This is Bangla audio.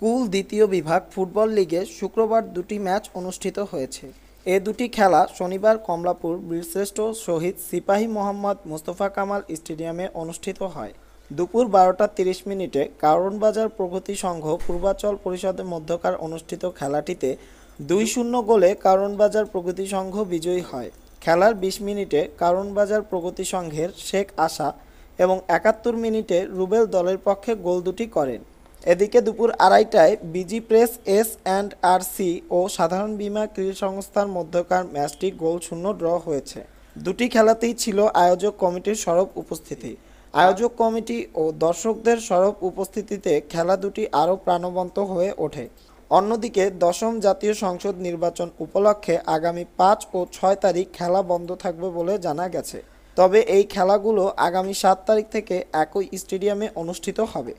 কুল দ্বিতীয় বিভাগ ফুটবল লিগে শুক্রবার দুটি ম্যাচ অনুষ্ঠিত হয়েছে এ দুটি খেলা শনিবার কমলাপুর বীরশ্রেষ্ঠ শহীদ সিপাহী মোহাম্মদ মোস্তফা কামাল স্টেডিয়ামে অনুষ্ঠিত হয় দুপুর বারোটা তিরিশ মিনিটে কারণবাজার প্রগতি সংঘ পূর্বাচল পরিষদের মধ্যকার অনুষ্ঠিত খেলাটিতে দুই শূন্য গোলে কারণবাজার প্রগতি সংঘ বিজয়ী হয় খেলার বিশ মিনিটে কারণবাজার প্রগতি সংঘের শেখ আশা এবং একাত্তর মিনিটে রুবেল দলের পক্ষে গোল দুটি করেন এদিকে দুপুর আড়াইটায় BG press S and R C ও সাধারণ বীমা ক্রীড়া সংস্থার মধ্যকার ম্যাচটি গোল শূন্য ড্র হয়েছে দুটি খেলাতেই ছিল আয়োজক কমিটির সরব উপস্থিতি আয়োজক কমিটি ও দর্শকদের সরব উপস্থিতিতে খেলা দুটি আরও প্রাণবন্ত হয়ে ওঠে অন্যদিকে দশম জাতীয় সংসদ নির্বাচন উপলক্ষে আগামী পাঁচ ও ছয় তারিখ খেলা বন্ধ থাকবে বলে জানা গেছে তবে এই খেলাগুলো আগামী সাত তারিখ থেকে একই স্টেডিয়ামে অনুষ্ঠিত হবে